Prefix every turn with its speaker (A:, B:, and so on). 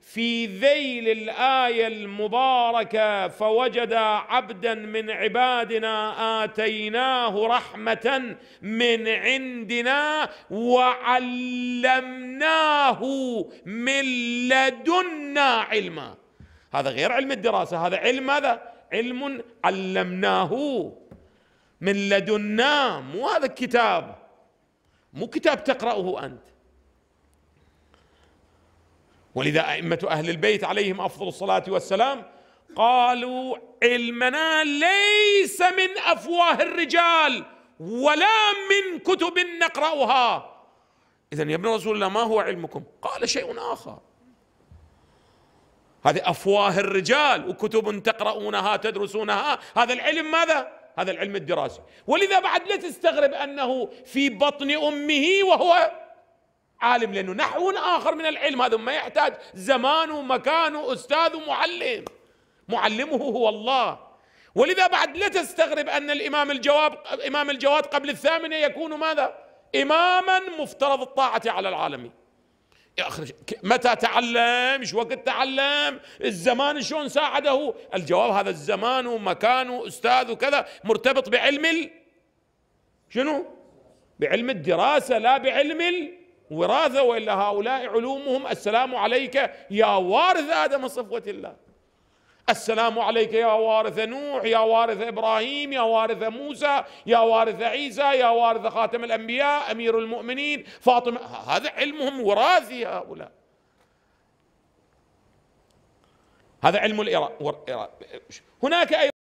A: في ذيل الايه المباركه فوجد عبدا من عبادنا اتيناه رحمه من عندنا وعلمناه من لدنا علما هذا غير علم الدراسه هذا علم ماذا علم علمناه من لدنا مو هذا الكتاب مو كتاب تقراه انت ولذا أئمة أهل البيت عليهم أفضل الصلاة والسلام قالوا علمنا ليس من أفواه الرجال ولا من كتب نقرأها إذا يا ابن رسول الله ما هو علمكم قال شيء آخر هذه أفواه الرجال وكتب تقرؤونها تدرسونها هذا العلم ماذا؟ هذا العلم الدراسي ولذا بعد لا تستغرب أنه في بطن أمه وهو عالم لأنه نحو آخر من العلم هذا ما يحتاج زمان ومكان وأستاذ ومعلم معلمه هو الله ولذا بعد لا تستغرب أن الإمام الجواب إمام الجواد قبل الثامنة يكون ماذا؟ إماما مفترض الطاعة على العالمين متى تعلم ايش وقت تعلم الزمان شلون ساعده الجواب هذا الزمان ومكان واستاذ وكذا مرتبط بعلم ال... شنو بعلم الدراسة لا بعلم ال... وراثة وإلا هؤلاء علومهم السلام عليك يا وارث آدم صفوة الله السلام عليك يا وارث نوح يا وارث إبراهيم يا وارث موسى يا وارث عيسى يا وارث خاتم الأنبياء أمير المؤمنين فاطمة هذا علمهم وراثي هؤلاء هذا علم الإراء هناك أيضا